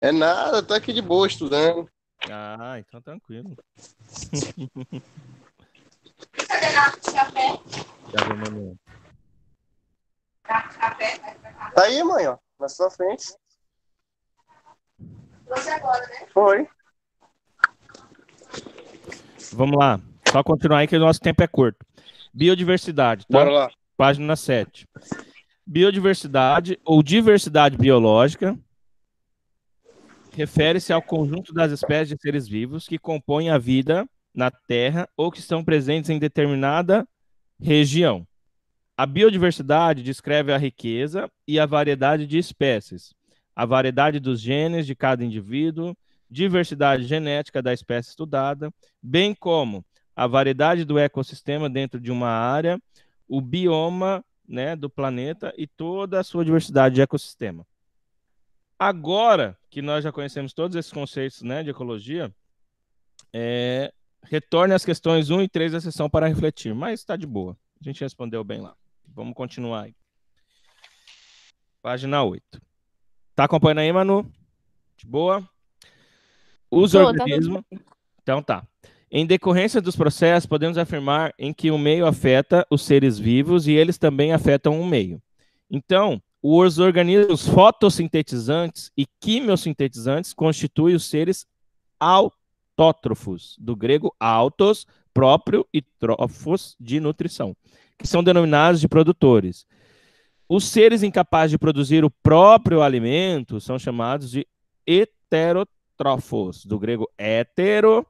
É nada, tô tá aqui de boa estudando. Ah, então tranquilo. Cadê café? Cadê, mano? Tá aí, mãe, ó, na sua frente. Você agora, né? Foi. Vamos lá. Só continuar aí que o nosso tempo é curto. Biodiversidade, tá? Bora lá. Página 7. Biodiversidade ou diversidade biológica refere-se ao conjunto das espécies de seres vivos que compõem a vida na Terra ou que estão presentes em determinada região. A biodiversidade descreve a riqueza e a variedade de espécies, a variedade dos genes de cada indivíduo, diversidade genética da espécie estudada, bem como a variedade do ecossistema dentro de uma área, o bioma né, do planeta e toda a sua diversidade de ecossistema. Agora que nós já conhecemos todos esses conceitos né, de ecologia, é, retorne às questões 1 e 3 da sessão para refletir, mas está de boa. A gente respondeu bem lá. Vamos continuar aí. Página 8. Está acompanhando aí, Manu? De boa? Os tá organismos. Tá então tá. Em decorrência dos processos, podemos afirmar em que o meio afeta os seres vivos e eles também afetam o meio. Então, os organismos fotossintetizantes e quimiosintetizantes constituem os seres autótrofos, do grego autos, próprio e trofos de nutrição, que são denominados de produtores. Os seres incapazes de produzir o próprio alimento são chamados de heterótrofos, do grego hetero,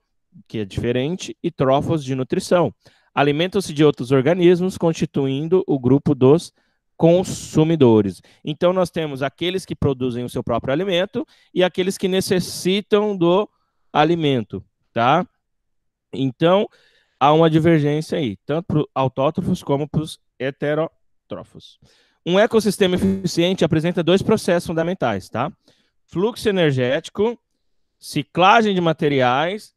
que é diferente, e trofos de nutrição. Alimentam-se de outros organismos, constituindo o grupo dos consumidores. Então, nós temos aqueles que produzem o seu próprio alimento e aqueles que necessitam do alimento, tá? Então, há uma divergência aí, tanto para os autótrofos como para os heterótrofos. Um ecossistema eficiente apresenta dois processos fundamentais, tá? Fluxo energético, ciclagem de materiais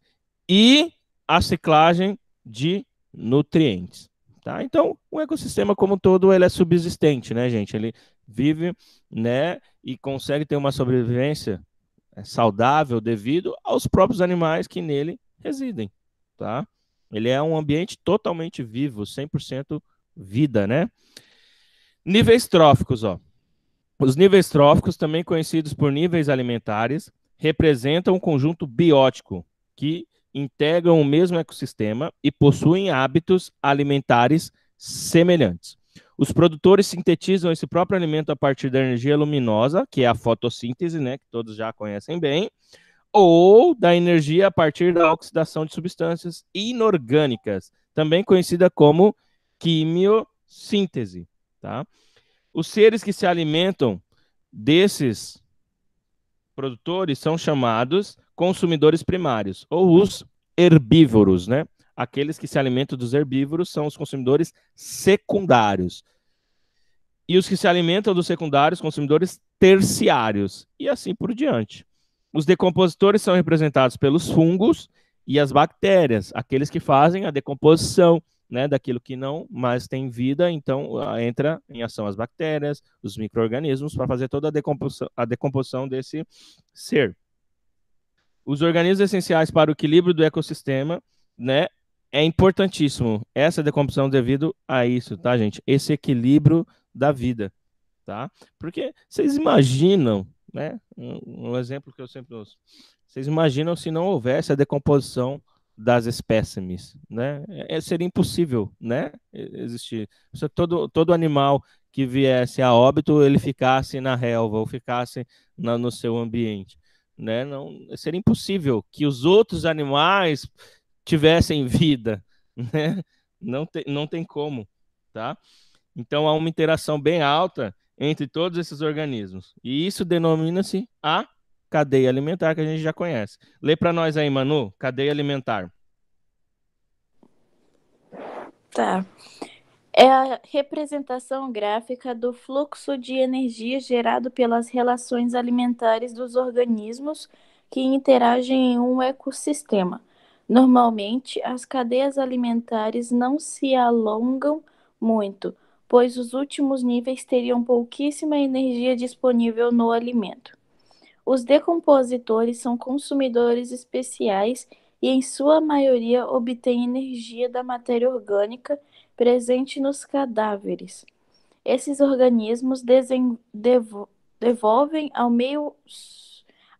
e a ciclagem de nutrientes. Tá? Então, o ecossistema como um todo ele é subsistente, né, gente? Ele vive, né, e consegue ter uma sobrevivência é, saudável devido aos próprios animais que nele residem, tá? Ele é um ambiente totalmente vivo, 100% vida, né? Níveis tróficos, ó. Os níveis tróficos, também conhecidos por níveis alimentares, representam um conjunto biótico que integram o mesmo ecossistema e possuem hábitos alimentares semelhantes. Os produtores sintetizam esse próprio alimento a partir da energia luminosa, que é a fotossíntese, né, que todos já conhecem bem, ou da energia a partir da oxidação de substâncias inorgânicas, também conhecida como quimiossíntese, tá? Os seres que se alimentam desses produtores são chamados consumidores primários, ou os herbívoros, né? Aqueles que se alimentam dos herbívoros são os consumidores secundários. E os que se alimentam dos secundários, consumidores terciários, e assim por diante. Os decompositores são representados pelos fungos e as bactérias, aqueles que fazem a decomposição né, daquilo que não mais tem vida, então ah, entra em ação as bactérias, os micro-organismos, para fazer toda a decomposição, a decomposição desse ser os organismos essenciais para o equilíbrio do ecossistema, né? É importantíssimo essa é decomposição devido a isso, tá, gente? Esse equilíbrio da vida, tá? Porque vocês imaginam, né? Um, um exemplo que eu sempre uso. Vocês imaginam se não houvesse a decomposição das espécimes, né? É, é seria impossível, né? Existir. Se todo, todo animal que viesse a óbito, ele ficasse na relva ou ficasse na, no seu ambiente né? Não seria impossível que os outros animais tivessem vida, né? Não tem, não tem como, tá? Então há uma interação bem alta entre todos esses organismos. E isso denomina-se a cadeia alimentar que a gente já conhece. Lê para nós aí, Manu, cadeia alimentar. Tá é a representação gráfica do fluxo de energia gerado pelas relações alimentares dos organismos que interagem em um ecossistema. Normalmente, as cadeias alimentares não se alongam muito, pois os últimos níveis teriam pouquíssima energia disponível no alimento. Os decompositores são consumidores especiais e, em sua maioria, obtêm energia da matéria orgânica presente nos cadáveres. Esses organismos devo devolvem ao meio,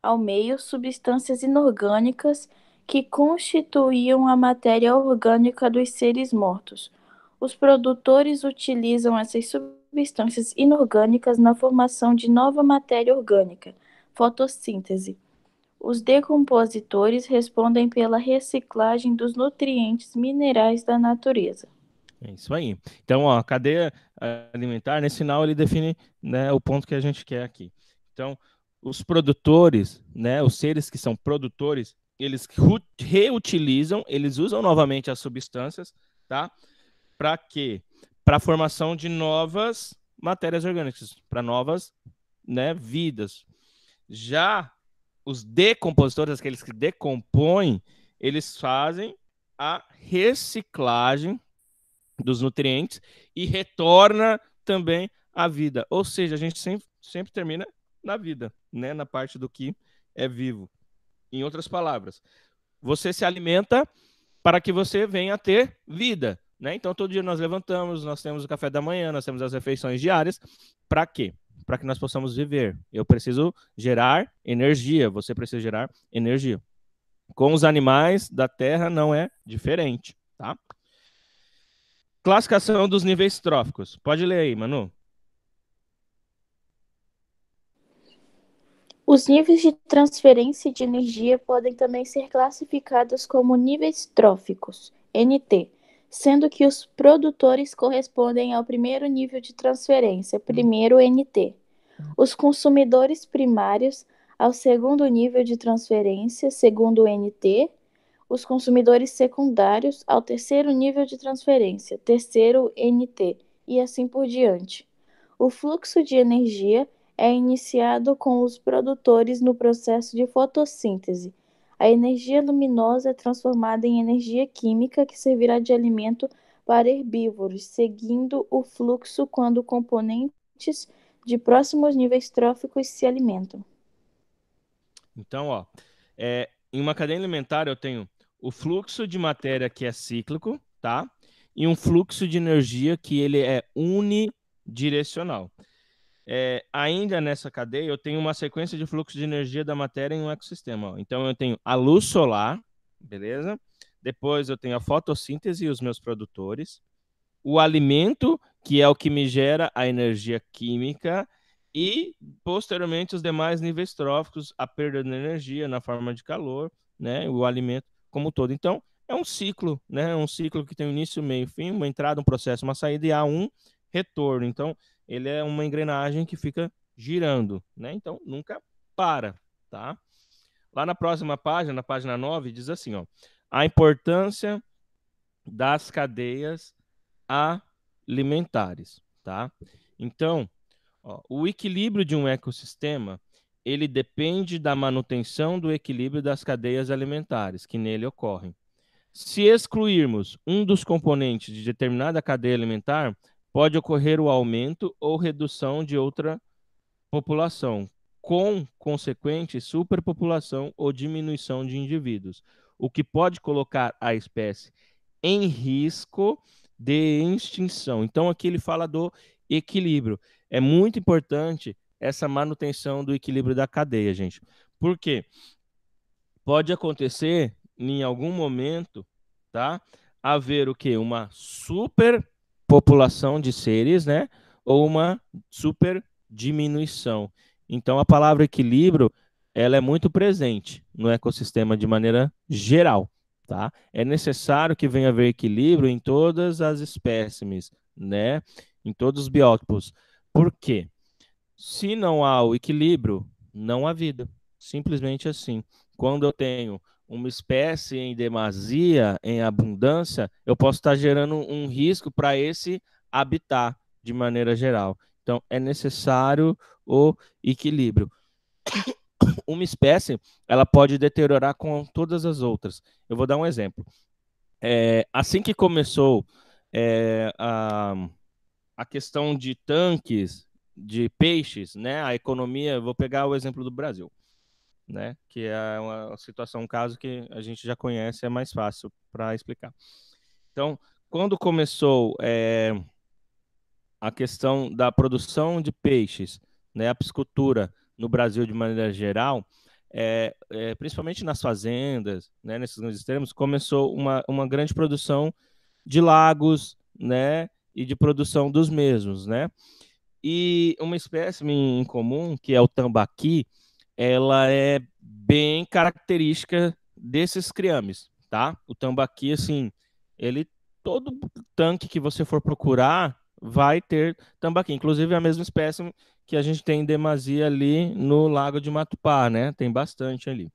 ao meio substâncias inorgânicas que constituíam a matéria orgânica dos seres mortos. Os produtores utilizam essas substâncias inorgânicas na formação de nova matéria orgânica, fotossíntese. Os decompositores respondem pela reciclagem dos nutrientes minerais da natureza. É isso aí. Então, a cadeia alimentar, nesse final, ele define né, o ponto que a gente quer aqui. Então, os produtores, né, os seres que são produtores, eles reutilizam, eles usam novamente as substâncias, tá? Para quê? Para a formação de novas matérias orgânicas, para novas né, vidas. Já os decompositores, aqueles que decompõem, eles fazem a reciclagem dos nutrientes e retorna também à vida. Ou seja, a gente sempre, sempre termina na vida, né? na parte do que é vivo. Em outras palavras, você se alimenta para que você venha a ter vida. Né? Então, todo dia nós levantamos, nós temos o café da manhã, nós temos as refeições diárias. Para quê? Para que nós possamos viver. Eu preciso gerar energia, você precisa gerar energia. Com os animais da terra não é diferente, tá? Classificação dos níveis tróficos. Pode ler aí, Manu. Os níveis de transferência de energia podem também ser classificados como níveis tróficos, NT, sendo que os produtores correspondem ao primeiro nível de transferência, primeiro NT, os consumidores primários ao segundo nível de transferência, segundo NT, os consumidores secundários ao terceiro nível de transferência, terceiro NT, e assim por diante. O fluxo de energia é iniciado com os produtores no processo de fotossíntese. A energia luminosa é transformada em energia química que servirá de alimento para herbívoros, seguindo o fluxo quando componentes de próximos níveis tróficos se alimentam. Então, ó, é, em uma cadeia alimentar eu tenho o fluxo de matéria que é cíclico, tá? E um fluxo de energia que ele é unidirecional. É, ainda nessa cadeia, eu tenho uma sequência de fluxo de energia da matéria em um ecossistema. Ó. Então, eu tenho a luz solar, beleza? Depois, eu tenho a fotossíntese e os meus produtores. O alimento, que é o que me gera a energia química. E, posteriormente, os demais níveis tróficos, a perda de energia na forma de calor, né? O alimento como um todo. Então, é um ciclo, né? É um ciclo que tem um início, meio, fim, uma entrada, um processo, uma saída e há um retorno. Então, ele é uma engrenagem que fica girando, né? Então, nunca para, tá? Lá na próxima página, na página 9, diz assim, ó: a importância das cadeias alimentares, tá? Então, ó, o equilíbrio de um ecossistema ele depende da manutenção do equilíbrio das cadeias alimentares que nele ocorrem. Se excluirmos um dos componentes de determinada cadeia alimentar, pode ocorrer o aumento ou redução de outra população, com consequente superpopulação ou diminuição de indivíduos, o que pode colocar a espécie em risco de extinção. Então, aqui ele fala do equilíbrio. É muito importante essa manutenção do equilíbrio da cadeia, gente. Por quê? Pode acontecer em algum momento, tá? Haver o que? Uma superpopulação de seres, né? Ou uma super diminuição. Então a palavra equilíbrio ela é muito presente no ecossistema de maneira geral. Tá? É necessário que venha haver equilíbrio em todas as espécimes, né? Em todos os biótipos. Por quê? Se não há o equilíbrio, não há vida. Simplesmente assim. Quando eu tenho uma espécie em demasia, em abundância, eu posso estar gerando um risco para esse habitat de maneira geral. Então, é necessário o equilíbrio. Uma espécie, ela pode deteriorar com todas as outras. Eu vou dar um exemplo. É, assim que começou é, a, a questão de tanques de peixes, né? A economia, vou pegar o exemplo do Brasil, né? Que é uma situação, um caso que a gente já conhece, é mais fácil para explicar. Então, quando começou é, a questão da produção de peixes, né? A piscicultura no Brasil de maneira geral, é, é, principalmente nas fazendas, né, nesses grandes extremos, começou uma, uma grande produção de lagos, né, e de produção dos mesmos, né. E uma espécie em comum, que é o tambaqui, ela é bem característica desses criames, tá? O tambaqui, assim, ele todo tanque que você for procurar vai ter tambaqui. Inclusive é a mesma espécie que a gente tem em demasia ali no lago de Matupá, né? Tem bastante ali.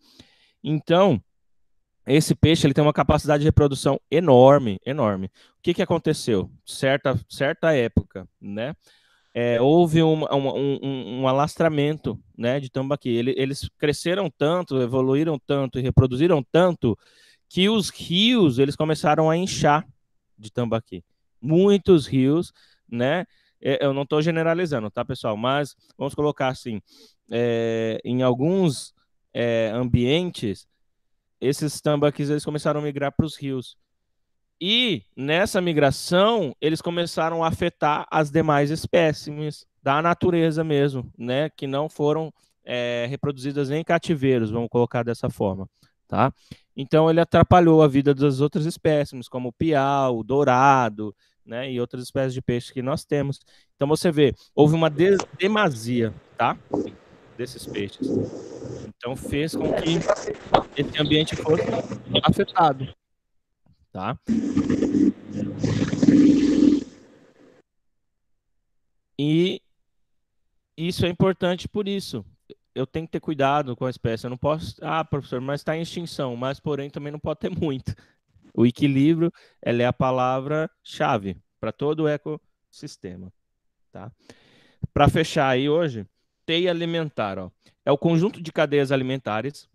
Então, esse peixe ele tem uma capacidade de reprodução enorme, enorme. O que, que aconteceu? Certa, certa época, né? é, houve um, um, alastramento né, de tambaqui. Ele, eles cresceram tanto, evoluíram tanto e reproduziram tanto que os rios eles começaram a inchar de tambaqui. Muitos rios, né? É, eu não estou generalizando, tá, pessoal? Mas vamos colocar assim, é, em alguns é, ambientes, esses tambaquis eles começaram a migrar para os rios. E nessa migração, eles começaram a afetar as demais espécimes da natureza mesmo, né? Que não foram é, reproduzidas em cativeiros, vamos colocar dessa forma, tá? Então ele atrapalhou a vida das outras espécies, como o piau, o dourado, né? E outras espécies de peixes que nós temos. Então você vê, houve uma demasia, tá? Desses peixes. Então fez com que esse ambiente fosse afetado tá? E isso é importante por isso. Eu tenho que ter cuidado com a espécie. Eu não posso. Ah, professor, mas está em extinção. Mas, porém, também não pode ter muito. O equilíbrio ela é a palavra-chave para todo o ecossistema. Tá? Para fechar aí hoje, teia alimentar ó, é o conjunto de cadeias alimentares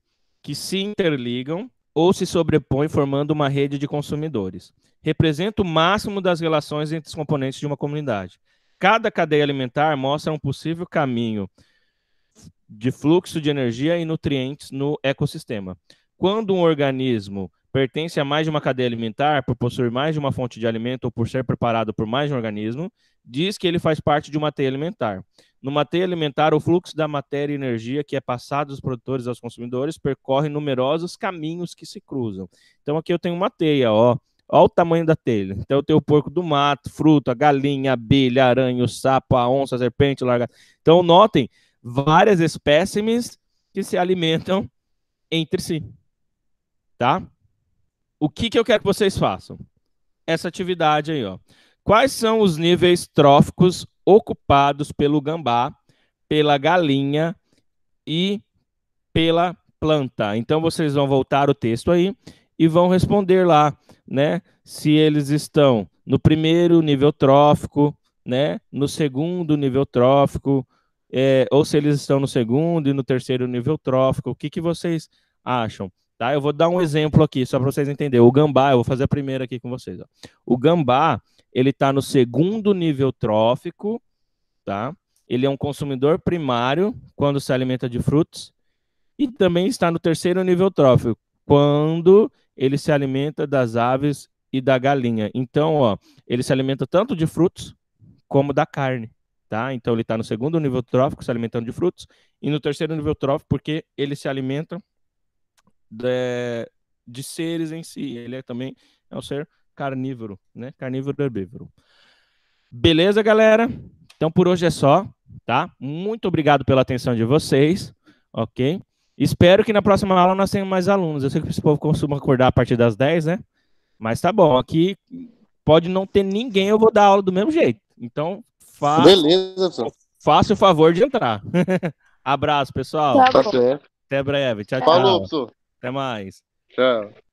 que se interligam ou se sobrepõe formando uma rede de consumidores. Representa o máximo das relações entre os componentes de uma comunidade. Cada cadeia alimentar mostra um possível caminho de fluxo de energia e nutrientes no ecossistema. Quando um organismo pertence a mais de uma cadeia alimentar, por possuir mais de uma fonte de alimento ou por ser preparado por mais de um organismo, diz que ele faz parte de uma teia alimentar. Numa teia alimentar, o fluxo da matéria e energia que é passado dos produtores aos consumidores percorre numerosos caminhos que se cruzam. Então aqui eu tenho uma teia, ó. Olha o tamanho da telha. Então eu tenho o porco do mato, fruta, galinha, abelha, aranha, sapo, a onça, a serpente, larga. Então notem várias espécimes que se alimentam entre si. Tá? O que, que eu quero que vocês façam? Essa atividade aí, ó. Quais são os níveis tróficos ocupados pelo gambá, pela galinha e pela planta? Então vocês vão voltar o texto aí e vão responder lá, né? Se eles estão no primeiro nível trófico, né? No segundo nível trófico, é, ou se eles estão no segundo e no terceiro nível trófico, o que, que vocês acham? Tá? Eu vou dar um exemplo aqui, só para vocês entenderem. O gambá, eu vou fazer a primeira aqui com vocês. Ó. O gambá, ele está no segundo nível trófico, tá? Ele é um consumidor primário quando se alimenta de frutos e também está no terceiro nível trófico, quando ele se alimenta das aves e da galinha. Então, ó, ele se alimenta tanto de frutos como da carne, tá? Então ele está no segundo nível trófico se alimentando de frutos e no terceiro nível trófico porque ele se alimenta de, de seres em si. Ele é também é um ser carnívoro, né? Carnívoro herbívoro. Beleza, galera? Então por hoje é só, tá? Muito obrigado pela atenção de vocês, ok? Espero que na próxima aula nós tenhamos mais alunos. Eu sei que esse povo costuma acordar a partir das 10, né? Mas tá bom, aqui pode não ter ninguém, eu vou dar aula do mesmo jeito. Então, fa... Beleza, faça o favor de entrar. Abraço, pessoal. Tá, tá Até breve. Tchau, tchau. Falou, pessoal. Até mais. Tchau.